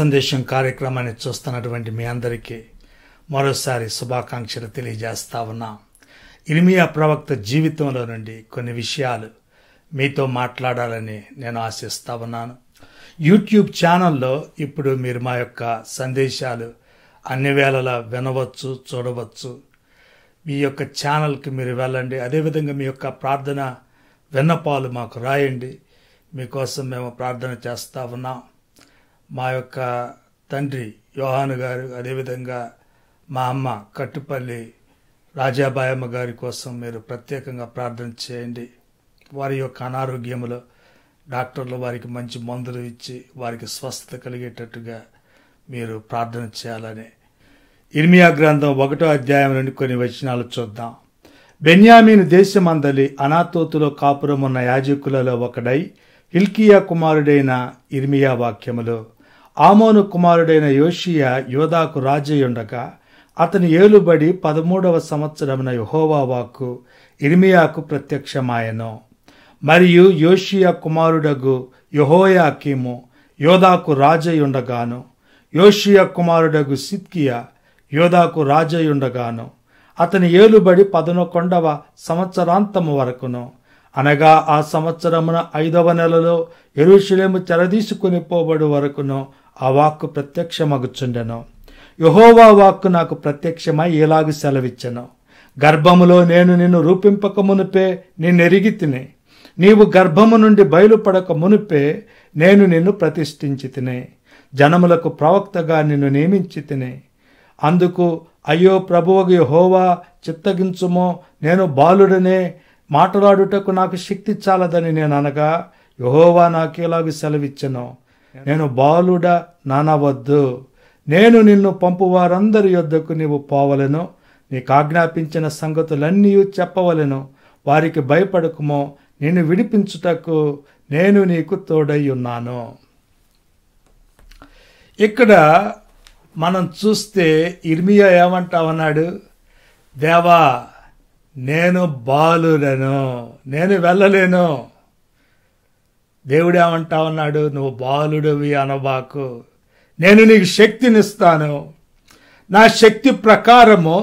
సందేశం కార్యక్రమాన్ని చూస్తున్నటువంటి మీ అందరికీ మరోసారి శుభాకాంక్షలు తెలియజేస్తా ఉన్నాం ఇర్మియా ప్రవక్త జీవితంలో నుండి కొన్ని విషయాలు మీతో మాట్లాడాలని నేను ఆశిస్తా ఉన్నాను యూట్యూబ్ ఛానల్లో ఇప్పుడు మీరు మా యొక్క సందేశాలు అన్ని వేళలా వినవచ్చు చూడవచ్చు మీ యొక్క ఛానల్కి మీరు వెళ్ళండి అదేవిధంగా మీ యొక్క ప్రార్థన విన్నపాలు మాకు రాయండి మీకోసం మేము ప్రార్థన చేస్తా ఉన్నాం మా యొక్క తండ్రి యోహాను గారు అదేవిధంగా మా అమ్మ కట్టుపల్లి రాజాబాయమ్మ గారి కోసం మీరు ప్రత్యేకంగా ప్రార్థన చేయండి వారి యొక్క అనారోగ్యములో డాక్టర్లు వారికి మంచి మందులు ఇచ్చి వారికి స్వస్థత కలిగేటట్టుగా మీరు ప్రార్థన చేయాలని ఇర్మియా గ్రంథం ఒకటో అధ్యాయం నుండి కొన్ని వచనాలు చూద్దాం బెన్యామీన్ దేశమందలి అనాతోతులో కాపురం ఉన్న యాజకులలో ఒకడై హిల్కియా కుమారుడైన ఇర్మియా వాక్యములో ఆమోను కుమారుడైన యోషియా యోధాకు రాజయ్యుండగా అతని ఏలుబడి పదమూడవ సంవత్సరమున యహోవాకు ఇర్మియాకు ప్రత్యక్షమాయను మరియు యోషియా కుమారుడగు యహోయాకీము యోధాకు రాజయ్యుండగాను యోషియా కుమారుడగు సిద్కియా యోధాకు రాజయ్యుండగాను అతని ఏలుబడి పదనొకొండవ సంవత్సరాంతము వరకును అనగా ఆ సంవత్సరమున ఐదవ నెలలో ఎరుషులేము చెరదీసుకుని పోబడు వరకును ఆ వాక్కు ప్రత్యక్షమగుచుండెను యహోవా వాక్కు నాకు ప్రత్యక్షమై ఇలాగ సెలవిచ్చెను గర్భములో నేను నిన్ను రూపింపక మునిపే నిన్నెరిగి తిని నీవు గర్భము నుండి బయలుపడక మునిపే నేను నిన్ను ప్రతిష్ఠించి తినే జనములకు ప్రవక్తగా నిన్ను నియమించి తినే అందుకు అయ్యో ప్రభువగు హోవా చిత్తగించుమో నేను బాలుడనే మాట్లాడుటకు నాకు శక్తి చాలదని నేను అనగా యహోవా నాకేలాగు సెలవిచ్చను నేను బాలుడ నానవద్దు నేను నిన్ను పంపు వారందరి యొద్దకు నీవు పోవలను నీకు ఆజ్ఞాపించిన సంగతులన్నీ చెప్పవలను వారికి భయపడకుమో నిన్ను విడిపించుటకు నేను నీకు తోడై ఉన్నాను ఇక్కడ మనం చూస్తే ఇర్మియా ఏమంటా ఉన్నాడు దేవా నేను బాలులను నేను వెళ్ళలేను దేవుడేమంటా ఉన్నాడు నువ్వు బాలుడవి అనబాకు నేను నీకు శక్తినిస్తాను నా శక్తి ప్రకారము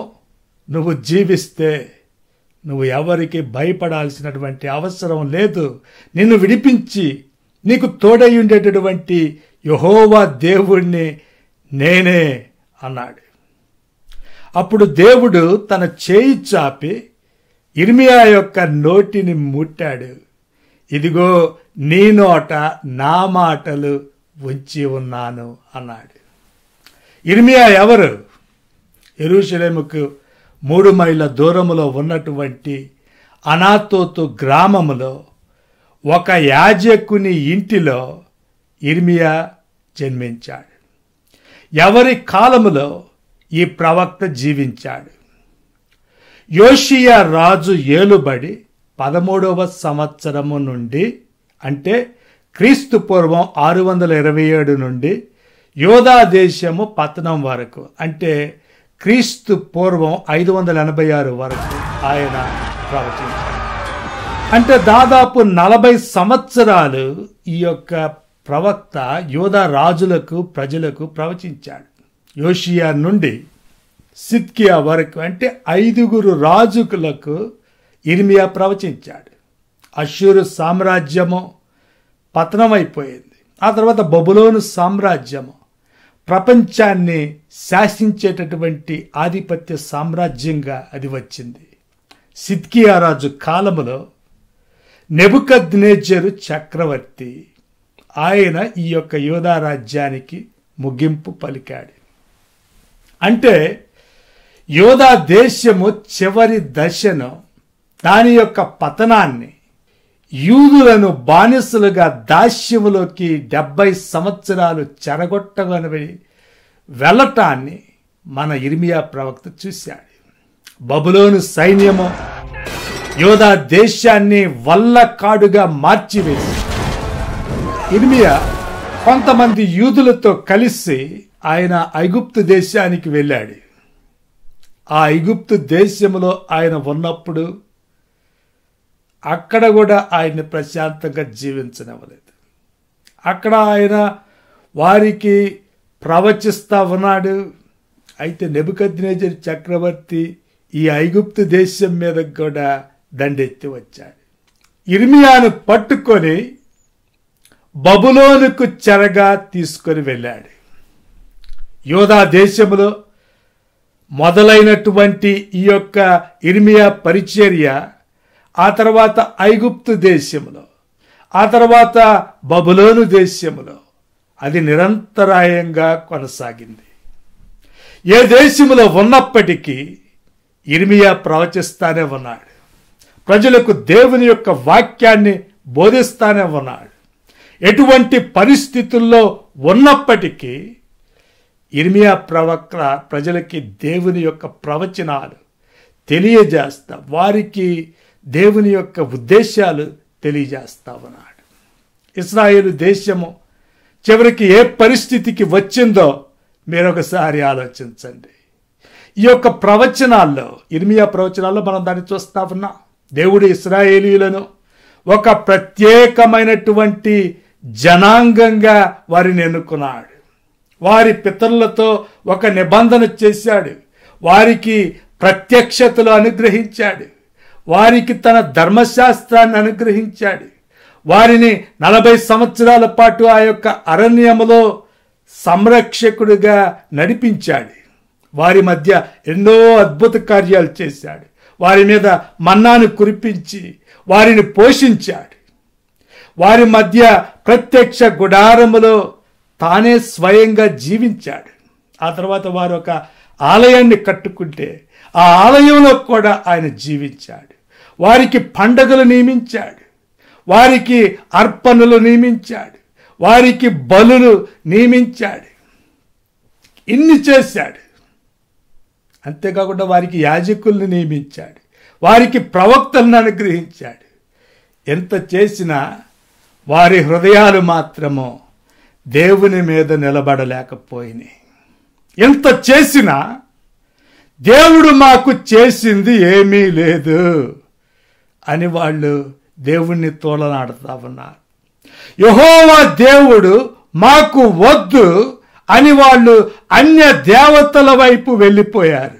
నువ్వు జీవిస్తే నువ్వు ఎవరికి భయపడాల్సినటువంటి అవసరం లేదు నిన్ను విడిపించి నీకు తోడై ఉండేటటువంటి యహోవా దేవుణ్ణి నేనే అన్నాడు అప్పుడు దేవుడు తన చేయి చాపి ఇర్మియా యొక్క నోటిని ముట్టాడు ఇదిగో నీ నోట నా మాటలు ఉంచి ఉన్నాను అన్నాడు ఇర్మియా ఎవరు ఎరుషలేముకు మూడు మైళ్ళ దూరంలో ఉన్నటువంటి అనాథోతు గ్రామములో ఒక యాజకుని ఇంటిలో ఇర్మియా జన్మించాడు ఎవరి కాలములో ఈ ప్రవక్త జీవించాడు యోషియా రాజు ఏలుబడి పదమూడవ సంవత్సరము నుండి అంటే క్రీస్తు పూర్వం ఆరు వందల ఇరవై ఏడు నుండి యోధా దేశము పతనం వరకు అంటే క్రీస్తు పూర్వం ఐదు వందల ఎనభై ఆరు వరకు ఆయన ప్రవచించారు అంటే దాదాపు నలభై సంవత్సరాలు ఈ యొక్క ప్రవక్త యోధా రాజులకు ప్రజలకు ప్రవచించాడు యోషియా నుండి సిద్కియా వరకు అంటే ఐదుగురు రాజుకులకు ఇర్మియా ప్రవచించాడు అష్యూరు సామ్రాజ్యము పతనమైపోయింది ఆ తర్వాత బబులోను సామ్రాజ్యము ప్రపంచాన్ని శాసించేటటువంటి ఆధిపత్య సామ్రాజ్యంగా అది వచ్చింది సిద్కియా రాజు కాలములో నెబుకద్నేజరు చక్రవర్తి ఆయన ఈ యొక్క యోధా రాజ్యానికి ముగింపు పలికాడు అంటే యోధా దేశము చివరి దశను దాని యొక్క పతనాన్ని యూదులను బానిసులుగా దాస్యములోకి డెబ్బై సంవత్సరాలు చెరగొట్టగలవి వెళ్ళటాన్ని మన ఇర్మియా ప్రవక్త చూశాడు బబులోను సైన్యము యోధా దేశాన్ని వల్ల కాడుగా మార్చివేసి ఇర్మియా కొంతమంది యూదులతో కలిసి ఆయన ఐగుప్తు దేశానికి వెళ్ళాడు ఆ ఐగుప్తు దేశంలో ఆయన ఉన్నప్పుడు అక్కడ కూడా ఆయన్ని ప్రశాంతంగా జీవించనివ్వలేదు అక్కడ ఆయన వారికి ప్రవచిస్తా ఉన్నాడు అయితే నెబుకద్నేజర్ చక్రవర్తి ఈ ఐగుప్తు దేశం మీద కూడా దండెత్తి వచ్చాడు ఇర్మియాను పట్టుకొని బబులోనుకు చెరగా తీసుకొని వెళ్ళాడు యోధా దేశంలో మొదలైనటువంటి ఈ యొక్క ఇర్మియా పరిచర్య ఆ తర్వాత ఐగుప్తు దేశంలో ఆ తర్వాత బబులోను దేశంలో అది నిరంతరాయంగా కొనసాగింది ఏ దేశంలో ఉన్నప్పటికీ ఇర్మియా ప్రవచిస్తానే ఉన్నాడు ప్రజలకు దేవుని యొక్క వాక్యాన్ని బోధిస్తానే ఉన్నాడు ఎటువంటి పరిస్థితుల్లో ఉన్నప్పటికీ ఇర్మియా ప్రవక్త ప్రజలకి దేవుని యొక్క ప్రవచనాలు తెలియజేస్తా వారికి దేవుని యొక్క ఉద్దేశాలు తెలియజేస్తా ఉన్నాడు ఇస్రాయేల్ దేశము చివరికి ఏ పరిస్థితికి వచ్చిందో మీరొకసారి ఆలోచించండి ఈ యొక్క ప్రవచనాల్లో ఇర్మియా ప్రవచనాల్లో మనం దాన్ని చూస్తా ఉన్నాం దేవుడు ఇస్రాయేలీలను ఒక ప్రత్యేకమైనటువంటి జనాంగంగా వారిని ఎన్నుకున్నాడు వారి పితరులతో ఒక నిబంధన చేశాడు వారికి ప్రత్యక్షతలు అనుగ్రహించాడు వారికి తన ధర్మశాస్త్రాన్ని అనుగ్రహించాడు వారిని నలభై సంవత్సరాల పాటు ఆ యొక్క అరణ్యములో సంరక్షకుడిగా నడిపించాడు వారి మధ్య ఎన్నో అద్భుత కార్యాలు చేశాడు వారి మీద మన్నాను కురిపించి వారిని పోషించాడు వారి మధ్య ప్రత్యక్ష గుడారములో తానే స్వయంగా జీవించాడు ఆ తర్వాత వారు ఒక ఆలయాన్ని కట్టుకుంటే ఆ ఆలయంలో కూడా ఆయన జీవించాడు వారికి పండగలు నియమించాడు వారికి అర్పణలు నియమించాడు వారికి బలులు నియమించాడు ఇన్ని చేశాడు అంతేకాకుండా వారికి యాజకుల్ని నియమించాడు వారికి ప్రవక్తలను అనుగ్రహించాడు ఎంత చేసినా వారి హృదయాలు మాత్రము దేవుని మీద నిలబడలేకపోయినాయి ఎంత చేసినా దేవుడు మాకు చేసింది ఏమీ లేదు అని వాళ్ళు దేవుణ్ణి తోలనాడుతా ఉన్నారు యహోవా దేవుడు మాకు వద్దు అని వాళ్ళు అన్య దేవతల వైపు వెళ్ళిపోయారు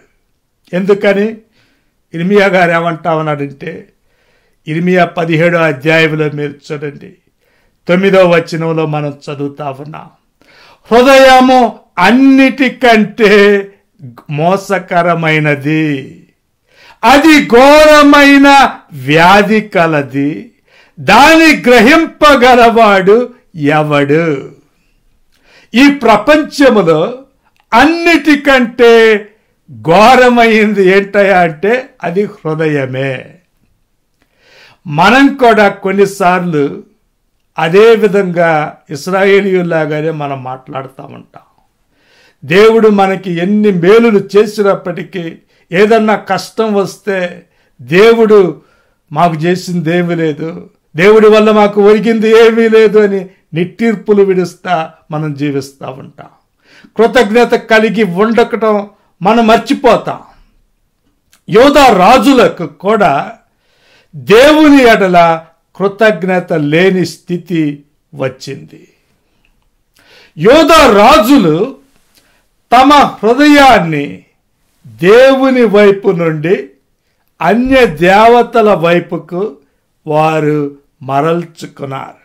ఎందుకని ఇర్మియా గారు ఏమంటా ఉన్నాడంటే ఇర్మియా పదిహేడో అధ్యాయంలో మీరు చూడండి తొమ్మిదో వచనంలో మనం చదువుతా ఉన్నాం హృదయము అన్నిటికంటే మోసకరమైనది అది ఘోరమైన వ్యాధి కలది దాని గ్రహింపగలవాడు ఎవడు ఈ ప్రపంచములో అన్నిటికంటే ఘోరమైంది ఏంటయా అంటే అది హృదయమే మనం కూడా కొన్నిసార్లు అదే విధంగా ఇస్రాయేలీలాగానే మనం మాట్లాడుతూ ఉంటాం దేవుడు మనకి ఎన్ని మేలులు చేసినప్పటికీ ఏదన్నా కష్టం వస్తే దేవుడు మాకు చేసింది ఏమీ లేదు దేవుడి వల్ల మాకు ఒరిగింది ఏమీ లేదు అని నిట్టీర్పులు విడుస్తా మనం జీవిస్తూ ఉంటాం కృతజ్ఞత కలిగి ఉండకటం మనం మర్చిపోతాం యోధ రాజులకు కూడా దేవుని ఎడల కృతజ్ఞత లేని స్థితి వచ్చింది యోధ రాజులు తమ హృదయాన్ని దేవుని వైపు నుండి అన్య దేవతల వైపుకు వారు మరల్చుకున్నారు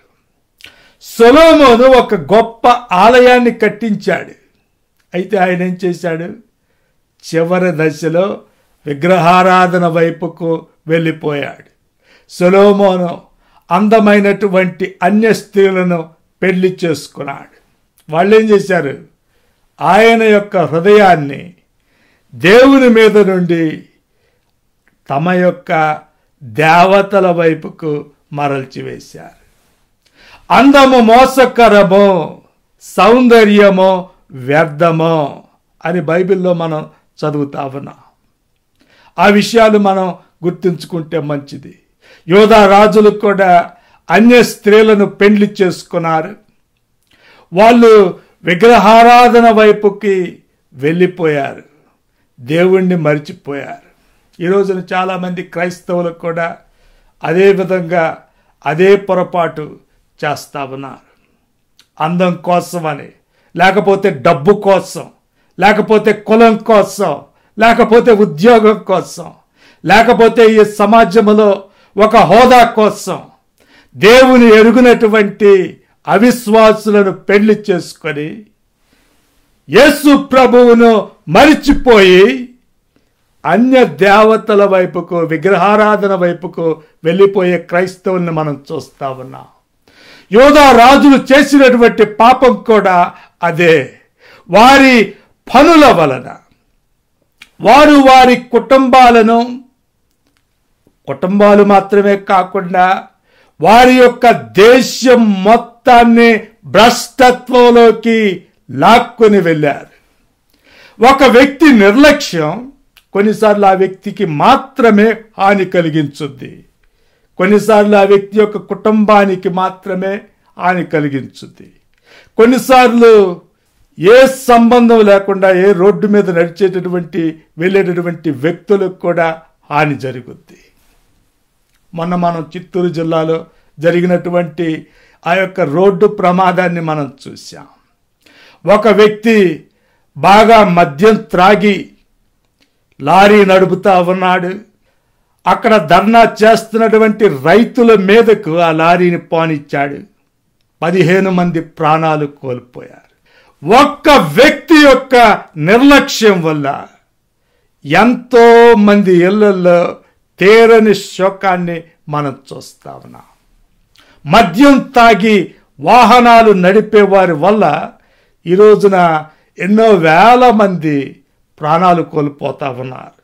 సొలోమోను ఒక గొప్ప ఆలయాన్ని కట్టించాడు అయితే ఆయన ఏం చేశాడు చివరి దశలో విగ్రహారాధన వైపుకు వెళ్ళిపోయాడు సొలోమోను అందమైనటువంటి అన్య స్త్రీలను పెళ్లి చేసుకున్నాడు వాళ్ళు ఏం చేశారు ఆయన యొక్క హృదయాన్ని దేవుని మీద నుండి తమ యొక్క దేవతల వైపుకు మరల్చివేశారు అందము మోసకరమో సౌందర్యమో వ్యర్థమో అని బైబిల్లో మనం చదువుతా ఉన్నాం ఆ విషయాలు మనం గుర్తుంచుకుంటే మంచిది యోధా రాజులు కూడా అన్య స్త్రీలను పెండ్లి చేసుకున్నారు వాళ్ళు విగ్రహారాధన వైపుకి వెళ్ళిపోయారు దేవుణ్ణి మర్చిపోయారు ఈ రోజున చాలామంది క్రైస్తవులకు కూడా అదే విధంగా అదే పొరపాటు చేస్తా ఉన్నారు అందం కోసం అని లేకపోతే డబ్బు కోసం లేకపోతే కులం కోసం లేకపోతే ఉద్యోగం కోసం లేకపోతే ఈ సమాజంలో ఒక హోదా కోసం దేవుని ఎరుగునటువంటి అవిశ్వాసులను పెళ్లి చేసుకొని యేసు ప్రభువును మరిచిపోయి అన్య దేవతల వైపుకు విగ్రహారాధన వైపుకు వెళ్ళిపోయే క్రైస్తవుని మనం చూస్తా ఉన్నాం యోధా రాజులు చేసినటువంటి పాపం కూడా అదే వారి పనుల వలన వారు వారి కుటుంబాలను కుటుంబాలు మాత్రమే కాకుండా వారి యొక్క దేశం మొత్తాన్ని భ్రష్టత్వంలోకి లాక్కొని వెళ్ళారు ఒక వ్యక్తి నిర్లక్ష్యం కొన్నిసార్లు ఆ వ్యక్తికి మాత్రమే హాని కలిగించుద్ది కొన్నిసార్లు ఆ వ్యక్తి యొక్క కుటుంబానికి మాత్రమే హాని కలిగించుద్ది కొన్నిసార్లు ఏ సంబంధం లేకుండా ఏ రోడ్డు మీద నడిచేటటువంటి వెళ్ళేటటువంటి వ్యక్తులకు కూడా హాని జరుగుద్ది మొన్న మనం చిత్తూరు జిల్లాలో జరిగినటువంటి ఆ యొక్క రోడ్డు ప్రమాదాన్ని మనం చూసాం ఒక వ్యక్తి బాగా మద్యం త్రాగి లారీ నడుపుతా ఉన్నాడు అక్కడ ధర్నా చేస్తున్నటువంటి రైతుల మీదకు ఆ లారీని పానిచ్చాడు పదిహేను మంది ప్రాణాలు కోల్పోయారు ఒక్క వ్యక్తి యొక్క నిర్లక్ష్యం వల్ల ఎంతో మంది ఇళ్లలో తేరని శోకాన్ని మనం చూస్తా ఉన్నాం మద్యం తాగి వాహనాలు నడిపేవారి వల్ల ఈ రోజున ఎన్నో వేల మంది ప్రాణాలు కోల్పోతా ఉన్నారు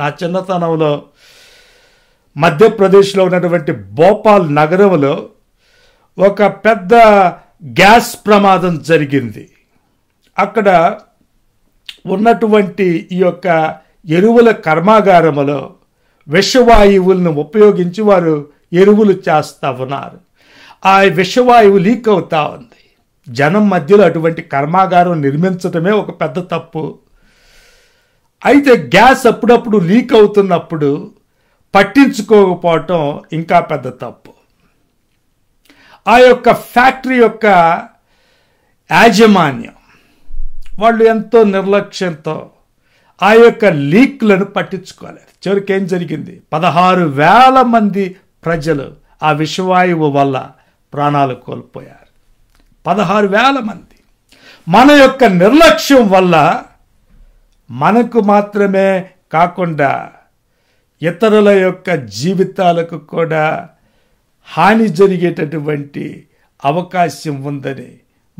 నా చిన్నతనంలో మధ్యప్రదేశ్లో ఉన్నటువంటి భోపాల్ నగరంలో ఒక పెద్ద గ్యాస్ ప్రమాదం జరిగింది అక్కడ ఉన్నటువంటి ఈ యొక్క ఎరువుల కర్మాగారములో విషవాయువులను ఉపయోగించి వారు ఎరువులు చేస్తూ ఉన్నారు ఆ విషవాయువు లీక్ అవుతా ఉంది జనం మధ్యలో అటువంటి కర్మాగారం నిర్మించటమే ఒక పెద్ద తప్పు అయితే గ్యాస్ అప్పుడప్పుడు లీక్ అవుతున్నప్పుడు పట్టించుకోకపోవటం ఇంకా పెద్ద తప్పు ఆ యొక్క ఫ్యాక్టరీ యొక్క యాజమాన్యం వాళ్ళు ఎంతో నిర్లక్ష్యంతో ఆ యొక్క లీక్లను పట్టించుకోలేదు చివరికి ఏం జరిగింది పదహారు వేల మంది ప్రజలు ఆ విషవాయువు వల్ల ప్రాణాలు కోల్పోయారు పదహారు వేల మంది మన యొక్క నిర్లక్ష్యం వల్ల మనకు మాత్రమే కాకుండా ఇతరుల యొక్క జీవితాలకు కూడా హాని జరిగేటటువంటి అవకాశం ఉందని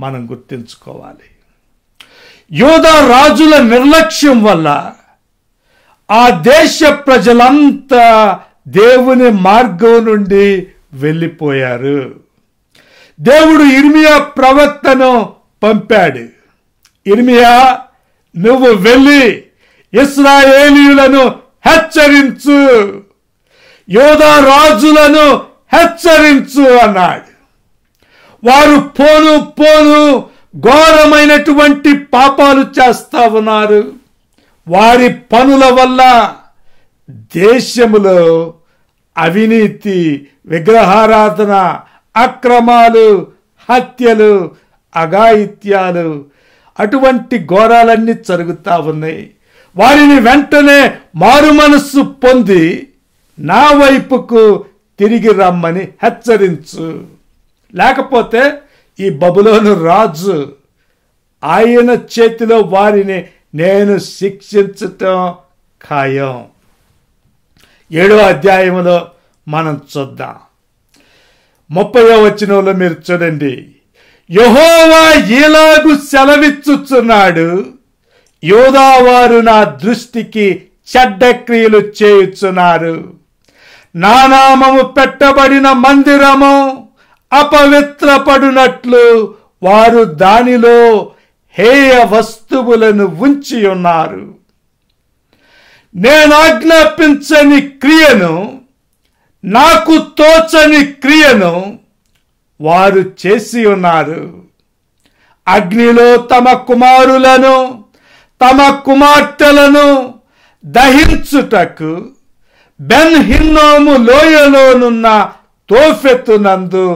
మనం గుర్తుంచుకోవాలి యోధా రాజుల నిర్లక్ష్యం వల్ల ఆ దేశ ప్రజలంతా దేవుని మార్గం నుండి వెళ్ళిపోయారు దేవుడు ఇర్మియా ప్రవక్తను పంపాడు ఇర్మియా నువ్వు వెళ్ళి ఇస్రాయేలీయులను హెచ్చరించు యోధా రాజులను హెచ్చరించు అన్నాడు వారు పోను పోను ఘోరమైనటువంటి పాపాలు చేస్తా ఉన్నారు వారి పనుల వల్ల దేశములో అవినీతి విగ్రహారాధన అక్రమాలు హత్యలు అఘాయిత్యాలు అటువంటి ఘోరాలన్నీ జరుగుతూ ఉన్నాయి వారిని వెంటనే మారుమనస్సు పొంది నా వైపుకు తిరిగి రమ్మని హెచ్చరించు లేకపోతే ఈ బబులోను రాజు ఆయన చేతిలో వారిని నేను శిక్షించటం ఖాయం ఏడో అధ్యాయంలో మనం చూద్దాం ముప్పయో వచ్చినంలో మీరు చూడండి యహోవా ఇలాగు సెలవిచ్చుచున్నాడు యోధావారు నా దృష్టికి చెడ్డ క్రియలు చేయుచున్నారు నానామము పెట్టబడిన మందిరము అపవిత్రపడినట్లు వారు దానిలో హేయ వస్తువులను ఉంచి ఉన్నారు నేను ఆజ్ఞాపించని క్రియను నాకు తోచని క్రియను వారు చేసి ఉన్నారు అగ్నిలో తమ కుమారులను తమ కుమార్తెలను దహించుటకు బెన్ హిన్నోము లోయలోనున్న తోఫెత్తునందు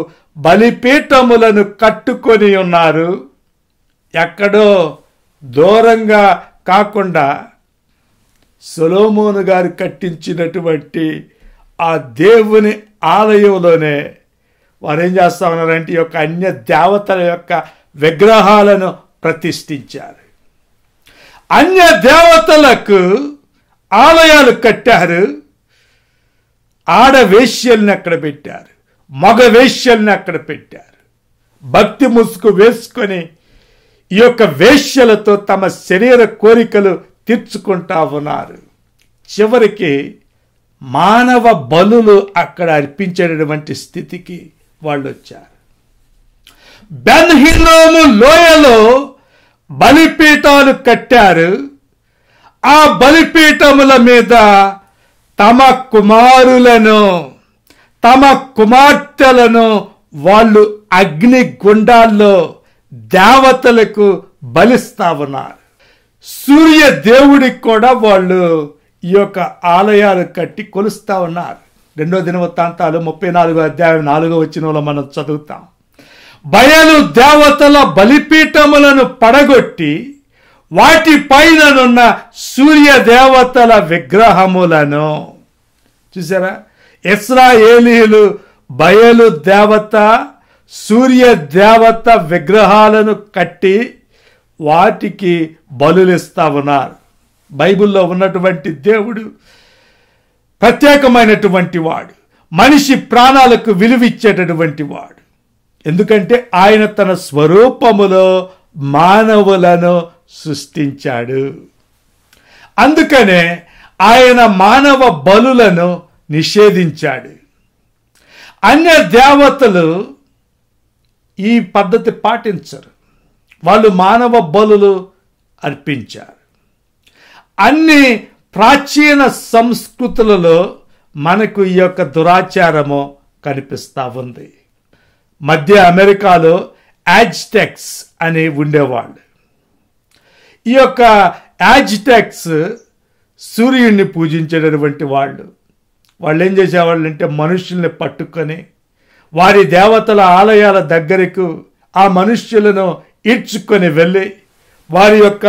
బలిపీఠములను కట్టుకొని ఉన్నారు ఎక్కడో దూరంగా కాకుండా సొలోమోను గారు కట్టించినటువంటి ఆ దేవుని ఆలయంలోనే వారు ఏం చేస్తా ఉన్నారంటే ఈ యొక్క అన్య దేవతల యొక్క విగ్రహాలను ప్రతిష్ఠించారు అన్య దేవతలకు ఆలయాలు కట్టారు ఆడ అక్కడ పెట్టారు మగ వేష్యల్ని అక్కడ పెట్టారు భక్తి ముసుగు వేసుకొని ఈ యొక్క వేష్యలతో తమ శరీర కోరికలు తీర్చుకుంటా ఉన్నారు చివరికి మానవ బలులు అక్కడ అర్పించేటటువంటి స్థితికి వాళ్ళు వచ్చారు బెన్హిలోము లోయలో బలిపీఠాలు కట్టారు ఆ బలిపీఠముల మీద తమ కుమారులను తమ కుమార్తెలను వాళ్ళు అగ్ని గుండాల్లో దేవతలకు బలిస్తా ఉన్నారు సూర్య దేవుడికి కూడా వాళ్ళు ఈ యొక్క ఆలయాలు కట్టి కొలుస్తూ ఉన్నారు రెండో దినవృత్తాంతాలు ముప్పై నాలుగో అధ్యాయం నాలుగో వచ్చినంలో మనం చదువుతాం బయలు దేవతల బలిపీఠములను పడగొట్టి వాటిపైననున్న సూర్య దేవతల విగ్రహములను చూసారా ఇస్రాయేలీలు బయలు దేవత సూర్య దేవత విగ్రహాలను కట్టి వాటికి బలులిస్తా ఉన్నారు బైబిల్లో ఉన్నటువంటి దేవుడు ప్రత్యేకమైనటువంటి వాడు మనిషి ప్రాణాలకు విలువిచ్చేటటువంటి వాడు ఎందుకంటే ఆయన తన స్వరూపములో మానవులను సృష్టించాడు అందుకనే ఆయన మానవ బలులను నిషేధించాడు అన్య దేవతలు ఈ పద్ధతి పాటించరు వాళ్ళు మానవ బలులు అర్పించారు అన్ని ప్రాచీన సంస్కృతులలో మనకు ఈ యొక్క దురాచారము కనిపిస్తూ ఉంది మధ్య అమెరికాలో యాజ్టెక్స్ అని ఉండేవాళ్ళు ఈ యొక్క యాజ్టెక్స్ సూర్యుడిని పూజించేటటువంటి వాళ్ళు వాళ్ళు ఏం చేసేవాళ్ళు అంటే మనుషుల్ని పట్టుకొని వారి దేవతల ఆలయాల దగ్గరకు ఆ మనుష్యులను ఈడ్చుకొని వెళ్ళి వారి యొక్క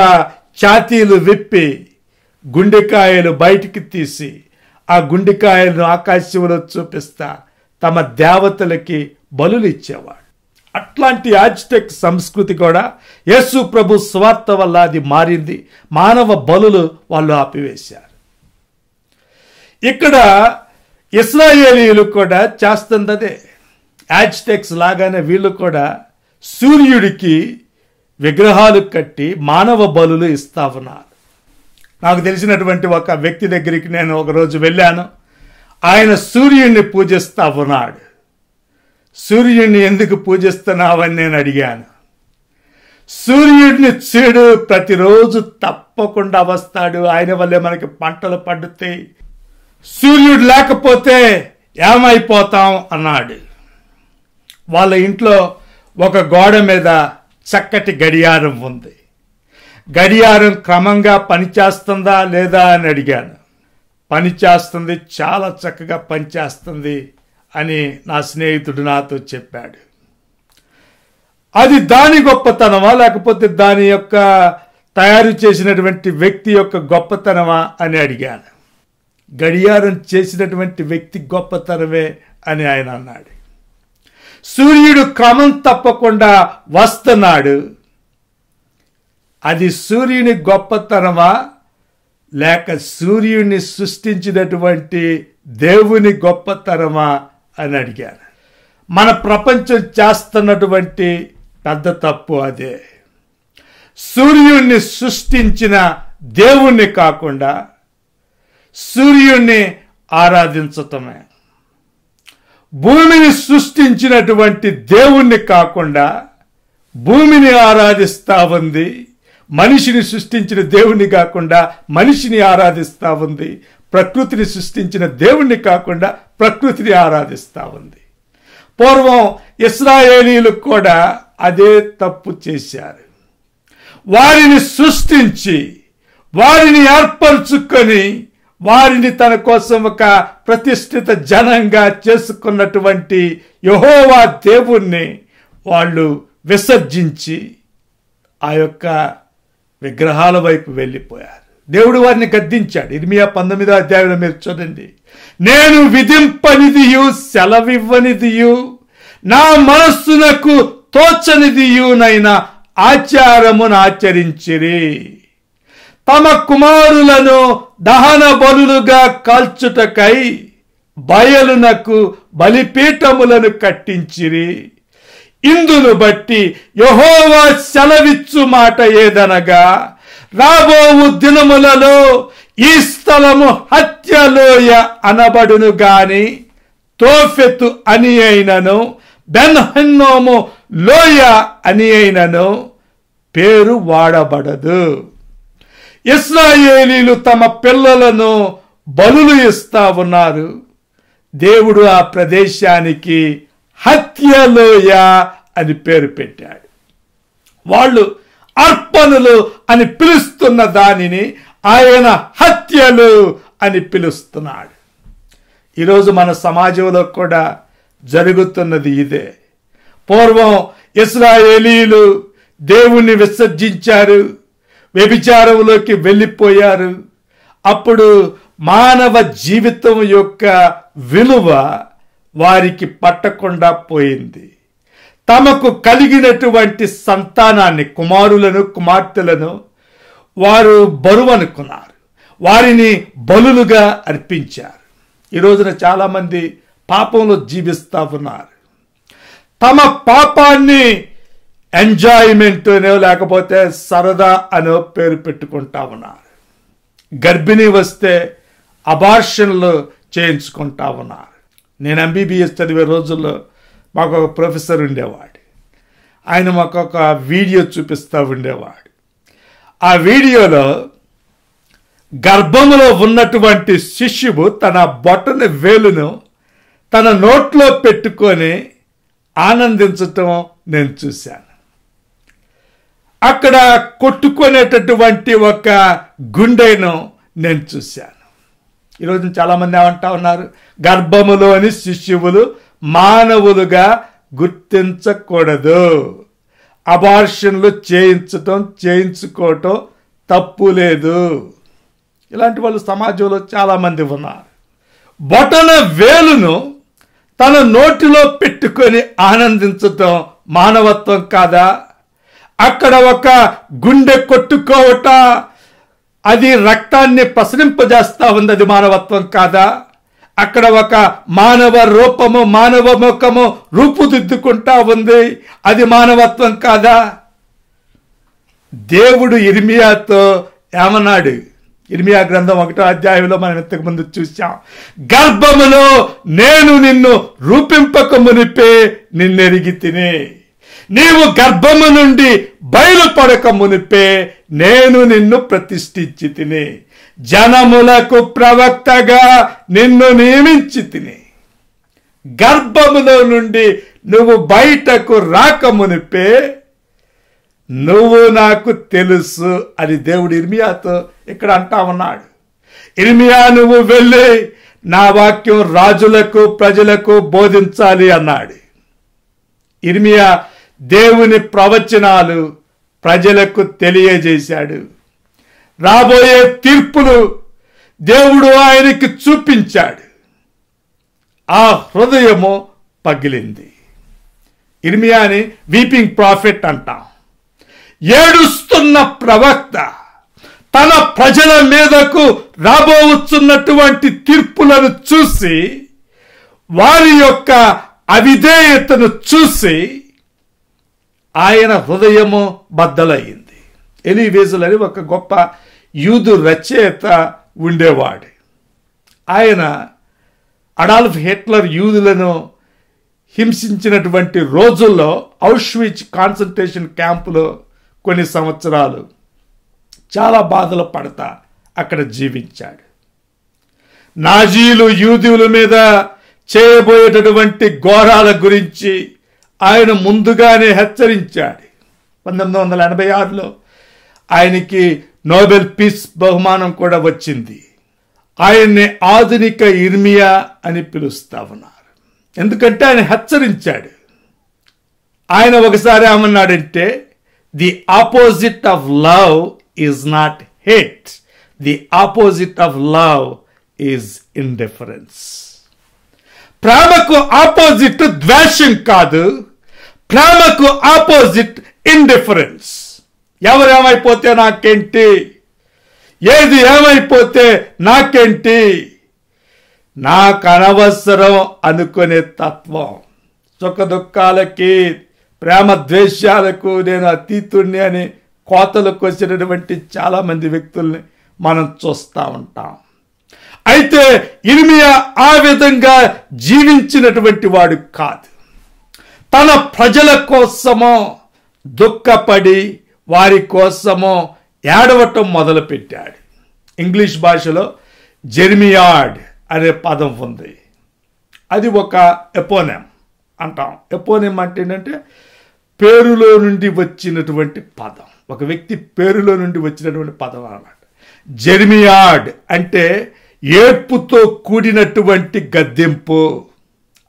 ఛాతీలు విప్పి గుండెకాయలు బయటికి తీసి ఆ గుండెకాయలను ఆకాశంలో చూపిస్తా తమ దేవతలకి బలులిచ్చేవాడు ఇచ్చేవాడు అట్లాంటి యాజ్టెక్ సంస్కృతి కూడా యేసు ప్రభు స్వార్థ వల్ల అది మారింది మానవ బలులు వాళ్ళు ఆపివేశారు ఇక్కడ ఇస్రాయేలీలు కూడా చేస్తుందదే యాజ్టెక్స్ లాగానే వీళ్ళు కూడా సూర్యుడికి విగ్రహాలు కట్టి మానవ బలులు ఇస్తా ఉన్నారు నాకు తెలిసినటువంటి ఒక వ్యక్తి దగ్గరికి నేను ఒకరోజు వెళ్ళాను ఆయన సూర్యుడిని పూజిస్తా ఉన్నాడు సూర్యుడిని ఎందుకు పూజిస్తున్నావని నేను అడిగాను సూర్యుడిని చెడు ప్రతిరోజు తప్పకుండా వస్తాడు ఆయన వల్లే మనకి పంటలు పండుతాయి సూర్యుడు లేకపోతే ఏమైపోతాం అన్నాడు వాళ్ళ ఇంట్లో ఒక గోడ మీద చక్కటి గడియారం ఉంది గడియారం క్రమంగా పనిచేస్తుందా లేదా అని అడిగాను పనిచేస్తుంది చాలా చక్కగా పనిచేస్తుంది అని నా స్నేహితుడు నాతో చెప్పాడు అది దాని గొప్పతనమా లేకపోతే దాని యొక్క తయారు చేసినటువంటి వ్యక్తి యొక్క గొప్పతనమా అని అడిగాను గడియారం చేసినటువంటి వ్యక్తి గొప్పతనమే అని ఆయన అన్నాడు సూర్యుడు క్రమం తప్పకుండా వస్తున్నాడు అది సూర్యుని గొప్పతనమా లేక సూర్యుని సృష్టించినటువంటి దేవుని గొప్పతనమా అని అడిగాను మన ప్రపంచం చేస్తున్నటువంటి పెద్ద తప్పు అదే సూర్యుణ్ణి సృష్టించిన దేవుణ్ణి కాకుండా సూర్యుణ్ణి ఆరాధించటమే భూమిని సృష్టించినటువంటి దేవుణ్ణి కాకుండా భూమిని ఆరాధిస్తా ఉంది మనిషిని సృష్టించిన దేవుణ్ణి కాకుండా మనిషిని ఆరాధిస్తూ ఉంది ప్రకృతిని సృష్టించిన దేవుణ్ణి కాకుండా ప్రకృతిని ఆరాధిస్తూ ఉంది పూర్వం ఇస్రాయేలీలు కూడా అదే తప్పు చేశారు వారిని సృష్టించి వారిని ఏర్పరచుకొని వారిని తన కోసం ఒక ప్రతిష్ఠిత జనంగా చేసుకున్నటువంటి యహోవా దేవుణ్ణి వాళ్ళు విసర్జించి ఆ యొక్క విగ్రహాల వైపు వెళ్ళిపోయారు దేవుడు వారిని గద్దించాడు ఇర్మియా పంతొమ్మిదో అధ్యాయంలో మీరు చూడండి నేను విధింపనిదియు సెలవివ్వనిదియు నా మనస్సునకు తోచనిదియునైనా ఆచారమును ఆచరించిరి తమ కుమారులను దహన బలులుగా కాల్చుటకై బయలునకు బలిపీఠములను కట్టించిరి ఇందును బట్టి యహోవా సెలవిచ్చు మాట ఏదనగా రాబోవు దినములలో ఈ స్థలము హత్యలోయ అనబడును గాని తోఫెతు అని అయినను బెన్హన్నోము లోయ అని అయినను పేరు వాడబడదు ఇస్రాయేలీలు తమ పిల్లలను బలులు ఇస్తా ఉన్నారు దేవుడు ఆ ప్రదేశానికి హత్యలోయ అని పేరు పెట్టాడు వాళ్ళు అర్పణలు అని పిలుస్తున్న దానిని ఆయన హత్యలు అని పిలుస్తున్నాడు ఈరోజు మన సమాజంలో కూడా జరుగుతున్నది ఇదే పూర్వం ఇస్రాయేలీలు దేవుణ్ణి విసర్జించారు వ్యభిచారంలోకి వెళ్ళిపోయారు అప్పుడు మానవ జీవితం యొక్క విలువ వారికి పట్టకుండా పోయింది తమకు కలిగినటువంటి సంతానాన్ని కుమారులను కుమార్తెలను వారు బరువనుకున్నారు వారిని బలులుగా అర్పించారు ఈ రోజున చాలామంది పాపంలో జీవిస్తూ ఉన్నారు తమ పాపాన్ని ఎంజాయ్మెంట్ అనో లేకపోతే సరదా అనో పేరు పెట్టుకుంటా ఉన్నారు గర్భిణీ వస్తే అబార్షన్లు చేయించుకుంటా ఉన్నారు నేను ఎంబీబీఎస్ చదివే రోజుల్లో మాకు ఒక ప్రొఫెసర్ ఉండేవాడు ఆయన మాకు ఒక వీడియో చూపిస్తూ ఉండేవాడు ఆ వీడియోలో గర్భంలో ఉన్నటువంటి శిష్యువు తన బొట్టని వేలును తన నోట్లో పెట్టుకొని ఆనందించటం నేను చూశాను అక్కడ కొట్టుకునేటటువంటి ఒక గుండెను నేను చూశాను ఈరోజు చాలామంది ఏమంటా ఉన్నారు గర్భములోని శిష్యువులు మానవులుగా గుర్తించకూడదు అబార్షన్లు చేయించటం చేయించుకోవటం తప్పు లేదు ఇలాంటి వాళ్ళు సమాజంలో చాలామంది ఉన్నారు బొటన వేలును తన నోటిలో పెట్టుకొని ఆనందించటం మానవత్వం కాదా అక్కడ ఒక గుండె కొట్టుకోవట అది రక్తాన్ని పసరింపజేస్తా ఉంది అది మానవత్వం కాదా అక్కడ ఒక మానవ రూపము మానవ ముఖము రూపుదిద్దుకుంటా ఉంది అది మానవత్వం కాదా దేవుడు ఇర్మియాతో ఏమన్నాడు ఇర్మియా గ్రంథం ఒకటో అధ్యాయంలో మనం ఇంతకుముందు చూసాం గర్భములో నేను నిన్ను రూపింపక మునిపే నిన్నెరిగి తినే నీవు గర్భము నుండి బయలుపడక మునిపే నేను నిన్ను ప్రతిష్ఠించి తిని జనములకు ప్రవక్తగా నిన్ను నియమించి తిని గర్భములో నుండి నువ్వు బయటకు రాక మునిపే నువ్వు నాకు తెలుసు అని దేవుడు ఇర్మియాతో ఇక్కడ అంటా ఉన్నాడు ఇర్మియా నువ్వు వెళ్ళి నా వాక్యం రాజులకు ప్రజలకు బోధించాలి అన్నాడు ఇర్మియా దేవుని ప్రవచనాలు ప్రజలకు తెలియజేశాడు రాబోయే తీర్పులు దేవుడు ఆయనకి చూపించాడు ఆ హృదయము పగిలింది ఇర్మియాని వీపింగ్ ప్రాఫిట్ అంటాం ఏడుస్తున్న ప్రవక్త తన ప్రజల మీదకు రాబోవచ్చున్నటువంటి తీర్పులను చూసి వారి యొక్క అవిధేయతను చూసి ఆయన హృదయము బద్దలయ్యింది ఎలీవేజుల్ అని ఒక గొప్ప యూదు రచయిత ఉండేవాడు ఆయన అడాల్ఫ్ హిట్లర్ యూదులను హింసించినటువంటి రోజుల్లో ఔష్విచ్ కాన్సన్ట్రేషన్ క్యాంపులో కొన్ని సంవత్సరాలు చాలా బాధలు పడతా అక్కడ జీవించాడు నాజీలు యూదుల మీద చేయబోయేటటువంటి ఘోరాల గురించి ఆయన ముందుగానే హెచ్చరించాడు పంతొమ్మిది వందల ఎనభై ఆరులో ఆయనకి నోబెల్ పీస్ బహుమానం కూడా వచ్చింది ఆయన్ని ఆధునిక ఇర్మియా అని పిలుస్తా ఉన్నారు ఎందుకంటే ఆయన హెచ్చరించాడు ఆయన ఒకసారి ఏమన్నాడంటే the opposite of love is not hate the opposite of love is difference ప్రేమకు ఆపోజిట్ ద్వేషం కాదు ప్రేమకు ఆపోజిట్ ఇండిఫరెన్స్ ఎవరు ఏమైపోతే నాకేంటి ఏది ఏమైపోతే నాకేంటి నాకు అనవసరం అనుకునే తత్వం సుఖ దుఃఖాలకి ప్రేమ ద్వేషాలకు నేను అతీతుణ్ణి అని కోతలకు వచ్చినటువంటి చాలామంది వ్యక్తుల్ని మనం చూస్తూ ఉంటాం అయితే ఇర్మియా ఆ విధంగా జీవించినటువంటి వాడు కాదు తన ప్రజల కోసమో దుఃఖపడి వారి కోసమో ఏడవటం మొదలుపెట్టాడు ఇంగ్లీష్ భాషలో జెర్మియాడ్ అనే పదం ఉంది అది ఒక ఎపోనెం అంటాం ఎపోనెం అంటే ఏంటంటే పేరులో నుండి వచ్చినటువంటి పదం ఒక వ్యక్తి పేరులో నుండి వచ్చినటువంటి పదం అన్నమాట జెర్మియాడ్ అంటే ఏడ్పుతో కూడినటువంటి గద్దెంపు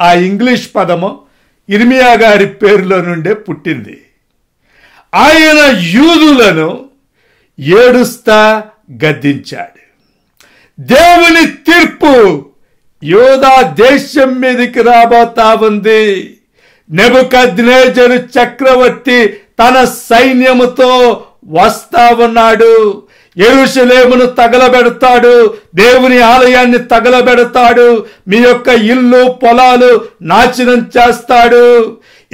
ఆ ఇంగ్లీష్ పదము ఇర్మియా గారి పేరులో నుండే పుట్టింది ఆయన యూదులను ఏడుస్తా గద్దించాడు దేవుని తీర్పు యోధా దేశం మీదకి రాబోతా ఉంది నెబుకద్నేజరు చక్రవర్తి తన సైన్యముతో వస్తా ఉన్నాడు ఎరుషలేమును తగలబెడతాడు దేవుని ఆలయాన్ని తగలబెడతాడు మీ యొక్క ఇల్లు పొలాలు నాశనం చేస్తాడు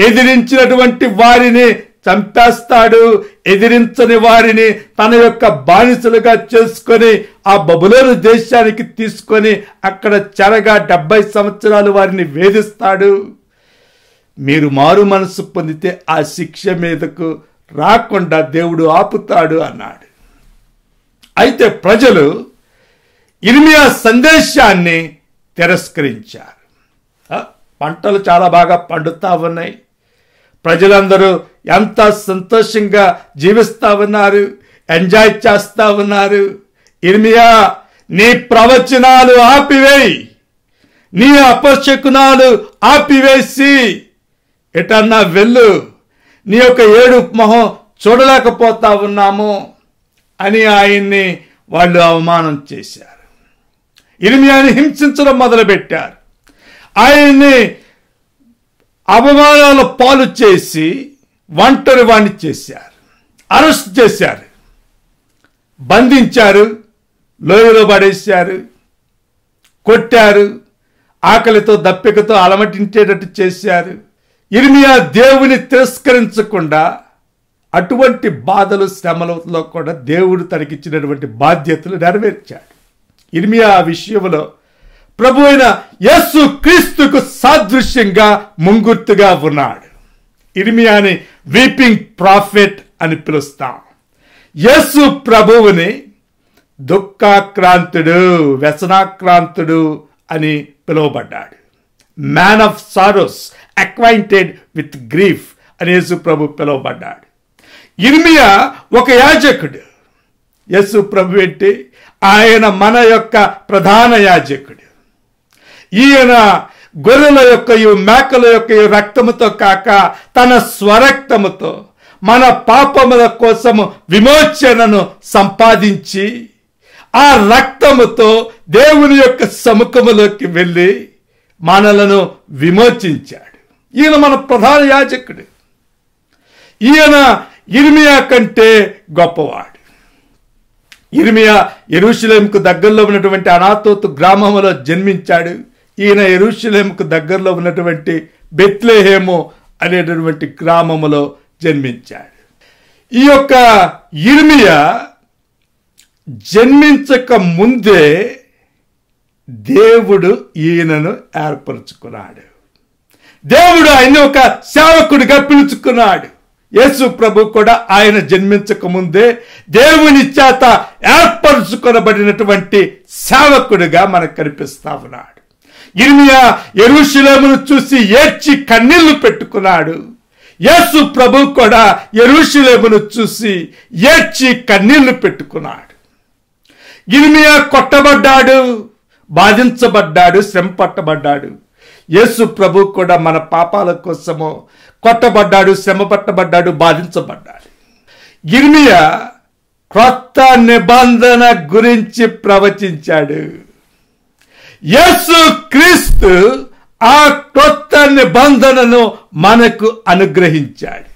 ఎదిరించినటువంటి వారిని చంపేస్తాడు ఎదిరించని వారిని తన యొక్క బానిసలుగా చేసుకొని ఆ బబులోని దేశానికి తీసుకొని అక్కడ చెరగా డెబ్బై సంవత్సరాలు వారిని వేధిస్తాడు మీరు మారు మనసు పొందితే ఆ శిక్ష మీదకు రాకుండా దేవుడు ఆపుతాడు అన్నాడు అయితే ప్రజలు ఇర్మియా సందేశాన్ని తిరస్కరించారు పంటలు చాలా బాగా పండుతా ఉన్నాయి ప్రజలందరూ ఎంత సంతోషంగా జీవిస్తూ ఉన్నారు ఎంజాయ్ చేస్తూ ఉన్నారు ఇర్మియా నీ ప్రవచనాలు ఆపివేయి నీ అపశకునాలు ఆపివేసి ఎటన్నా వెళ్ళు నీ యొక్క ఏడు మొహం చూడలేకపోతా ఉన్నాము అని ఆయన్ని వాళ్ళు అవమానం చేశారు ఇరిమియాని హింసించడం మొదలుపెట్టారు ఆయన్ని అవమానాల పాలు చేసి ఒంటరి వాణ్ణి చేశారు అరెస్ట్ చేశారు బంధించారు లోయలో పడేశారు కొట్టారు ఆకలితో దప్పికతో అలమటించేటట్టు చేశారు ఇరిమియా దేవుని తిరస్కరించకుండా అటువంటి బాధలు శ్రమలలో కూడా దేవుడు తనకిచ్చినటువంటి బాధ్యతలు నెరవేర్చాడు ఇర్మియా ఆ విషయంలో ప్రభు అయిన యస్సు క్రీస్తుకు సాదృశ్యంగా ముంగుర్తుగా ఉన్నాడు ఇర్మియాని వీపింగ్ ప్రాఫిట్ అని పిలుస్తాం యస్సు ప్రభువుని దుఃఖాక్రాంతుడు వ్యసనాక్రాంతుడు అని పిలువబడ్డాడు man of sorrows acquainted with grief అని యేసు ప్రభు పిలువబడ్డాడు ఇర్మియా ఒక యాజకుడు యస్సు ప్రభు అంటే ఆయన మన యొక్క ప్రధాన యాజకుడు ఈయన గొర్రెల యొక్క మేకల యొక్క రక్తముతో కాక తన స్వరక్తముతో మన పాపముల కోసము విమోచనను సంపాదించి ఆ రక్తముతో దేవుని యొక్క సముఖములోకి వెళ్ళి మనలను విమోచించాడు ఈయన మన ప్రధాన యాజకుడు ఈయన ఇర్మియా కంటే గొప్పవాడు ఇర్మియా ఎరుషులేంకు దగ్గరలో ఉన్నటువంటి అనాథోతు గ్రామంలో జన్మించాడు ఈయన ఎరుషులేంకు దగ్గరలో ఉన్నటువంటి బెత్లేహేము అనేటటువంటి గ్రామంలో జన్మించాడు ఈ యొక్క ఇర్మియా జన్మించక ముందే దేవుడు ఈయనను ఏర్పరచుకున్నాడు దేవుడు ఆయన ఒక సేవకుడిగా పిలుచుకున్నాడు యేసు ప్రభు కూడా ఆయన జన్మించక ముందే దేవుని చేత ఏర్పరచుకొనబడినటువంటి సేవకుడిగా మనకు కనిపిస్తా ఉన్నాడు ఇర్మియా ఎరుషులేమును చూసి ఏడ్చి కన్నీళ్లు పెట్టుకున్నాడు యేసు ప్రభు కూడా ఎరుషులేమును చూసి ఏడ్చి కన్నీళ్లు పెట్టుకున్నాడు ఇర్మియా కొట్టబడ్డాడు బాధించబడ్డాడు శ్రమ పట్టబడ్డాడు యేసు ప్రభు కూడా మన పాపాల కోసము కొట్టబడ్డాడు శ్రమ పట్టబడ్డాడు బాధించబడ్డాడు ఇర్మియా క్రొత్త నిబంధన గురించి ప్రవచించాడు యేసు క్రీస్తు ఆ క్రొత్త నిబంధనను మనకు అనుగ్రహించాడు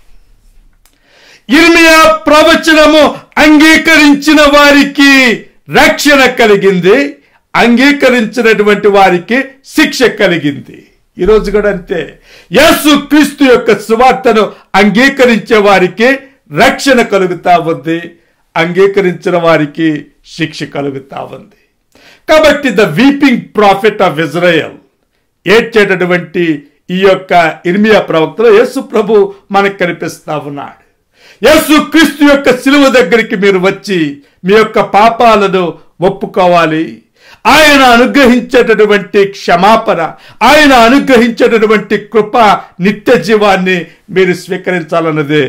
ఇర్మియా ప్రవచనము అంగీకరించిన వారికి రక్షణ కలిగింది అంగీకరించినటువంటి వారికి శిక్ష కలిగింది ఈరోజు కూడా అంతే యేసు క్రీస్తు యొక్క సువార్తను అంగీకరించే వారికి రక్షణ కలుగుతా ఉంది అంగీకరించిన వారికి శిక్ష కలుగుతా ఉంది కాబట్టి the weeping prophet of Israel ఏడ్చేటటువంటి ఈ యొక్క ఇర్మియా ప్రవక్తలో యేసు ప్రభు మనకు కనిపిస్తా ఉన్నాడు యేసు క్రీస్తు యొక్క సిలువ దగ్గరికి మీరు వచ్చి మీ యొక్క పాపాలను ఒప్పుకోవాలి ఆయన అనుగ్రహించేటటువంటి క్షమాపణ ఆయన అనుగ్రహించేటటువంటి కృప నిత్య జీవాన్ని మీరు స్వీకరించాలన్నదే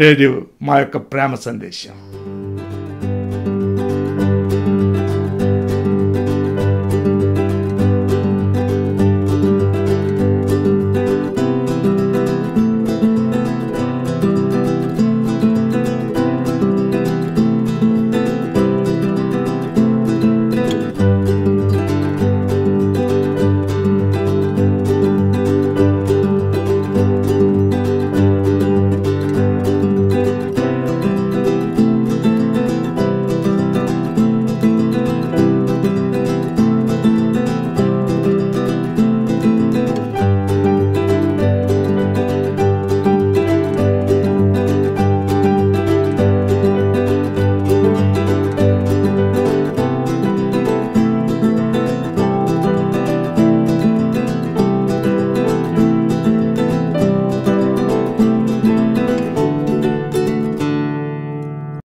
నేడు మా యొక్క ప్రేమ సందేశం